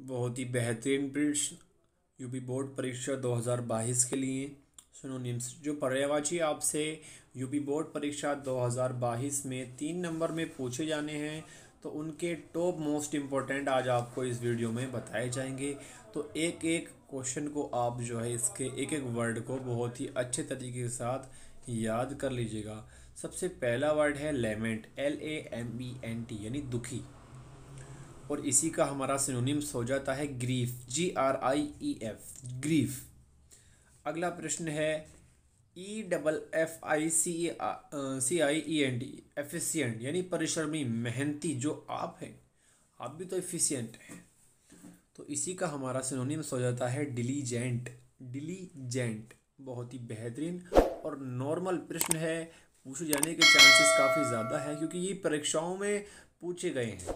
बहुत ही बेहतरीन you UP board परीक्षा 2022 के लिए सुनो निम्स जो पर्यावाची आपसे यूपी बोर्ड परीक्षा 2022 में तीन नंबर में पूछे जाने हैं तो उनके टॉप मोस्ट इम्पॉर्टेंट आज आपको इस वीडियो में बताए जाएंगे तो एक एक क्वेश्चन को आप जो है इसके एक एक वर्ड को बहुत ही अच्छे तरीके के साथ याद कर लीजिएगा सबसे पहला वर्ड है lament L A M E N T यानी दुखी और इसी का हमारा सिनोनिम्स हो जाता है grief G R I E F grief अगला प्रश्न है E double F I C C I E N D efficient यानी परिश्रमी मेहनती जो आप हैं आप भी तो एफिशियंट हैं तो इसी का हमारा सिनोनिम्स हो जाता है डिलीजेंट डिलीजेंट बहुत ही बेहतरीन और नॉर्मल प्रश्न है पूछे जाने के चांसेस काफ़ी ज़्यादा है क्योंकि ये परीक्षाओं में पूछे गए हैं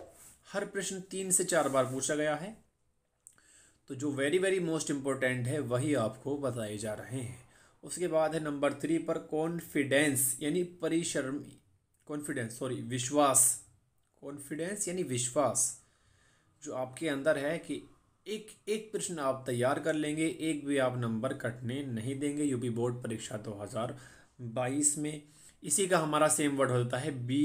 हर प्रश्न तीन से चार बार पूछा गया है तो जो वेरी वेरी मोस्ट इम्पोर्टेंट है वही आपको बताए जा रहे हैं उसके बाद है नंबर थ्री पर कॉन्फिडेंस यानी परिशर्म कॉन्फिडेंस सॉरी विश्वास कॉन्फिडेंस यानी विश्वास जो आपके अंदर है कि एक एक प्रश्न आप तैयार कर लेंगे एक भी आप नंबर कटने नहीं देंगे यूपी बोर्ड परीक्षा 2022 में इसी का हमारा सेम वर्ड होता है B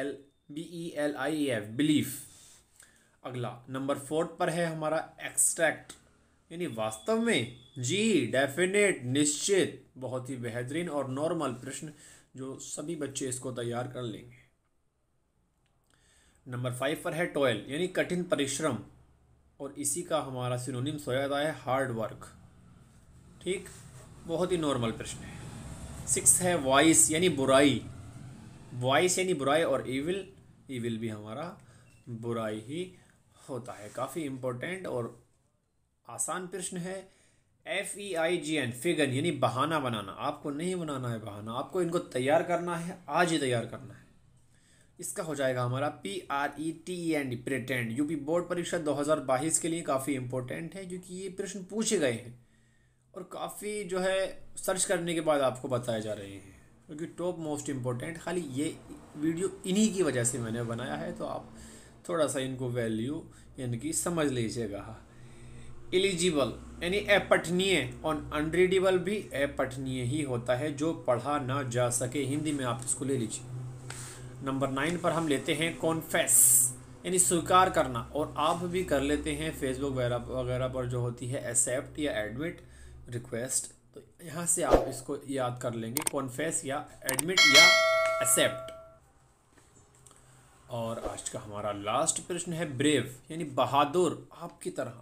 L B E L I F belief अगला नंबर फोर्थ पर है हमारा एक्सट्रैक्ट यानी वास्तव में जी डेफिनेट निश्चित बहुत ही बेहतरीन और नॉर्मल प्रश्न जो सभी बच्चे इसको तैयार कर लेंगे नंबर फाइव पर है टॉयल यानी कठिन परिश्रम और इसी का हमारा सिनोनिम सोयादा है हार्ड वर्क ठीक बहुत ही नॉर्मल प्रश्न है सिक्स है वॉइस यानी बुराई वॉइस यानी बुराई और इविल इविल भी हमारा बुराई ही होता है काफ़ी इम्पोर्टेंट और आसान प्रश्न है एफ ई आई जी एन फिगन यानी बहाना बनाना आपको नहीं बनाना है बहाना आपको इनको तैयार करना है आज ही तैयार करना है इसका हो जाएगा हमारा P R E T E N pretend UP board परीक्षा 2022 के लिए काफ़ी इम्पोर्टेंट है क्योंकि ये प्रश्न पूछे गए हैं और काफ़ी जो है सर्च करने के बाद आपको बताए जा रहे हैं क्योंकि टॉप मोस्ट इम्पोर्टेंट खाली ये वीडियो इन्हीं की वजह से मैंने बनाया है तो आप थोड़ा सा इनको वैल्यू यानी कि समझ लीजिएगा एलिजिबल यानी अपठनीय और अनरीडिबल भी अपठनीय ही होता है जो पढ़ा ना जा सके हिंदी में आप इसको ले लीजिए नंबर नाइन पर हम लेते हैं कॉन्फेस यानी स्वीकार करना और आप भी कर लेते हैं फेसबुक वगैरह पर जो होती है एक्सेप्ट या एडमिट रिक्वेस्ट तो यहाँ से आप इसको याद कर लेंगे कॉन्फेस या एडमिट या एक्सेप्ट और आज का हमारा लास्ट प्रश्न है ब्रेव यानी बहादुर आपकी तरह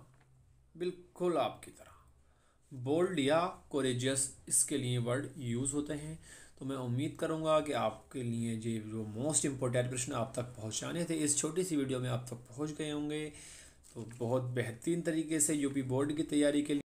बिल्कुल आपकी तरह बोल्ड या कोरेजियस इसके लिए वर्ड यूज़ होते हैं तो मैं उम्मीद करूंगा कि आपके लिए ये जो मोस्ट इम्पोर्टेंट प्रश्न आप तक पहुंचाने थे इस छोटी सी वीडियो में आप तक पहुंच गए होंगे तो बहुत बेहतरीन तरीके से यूपी बोर्ड की तैयारी के लिए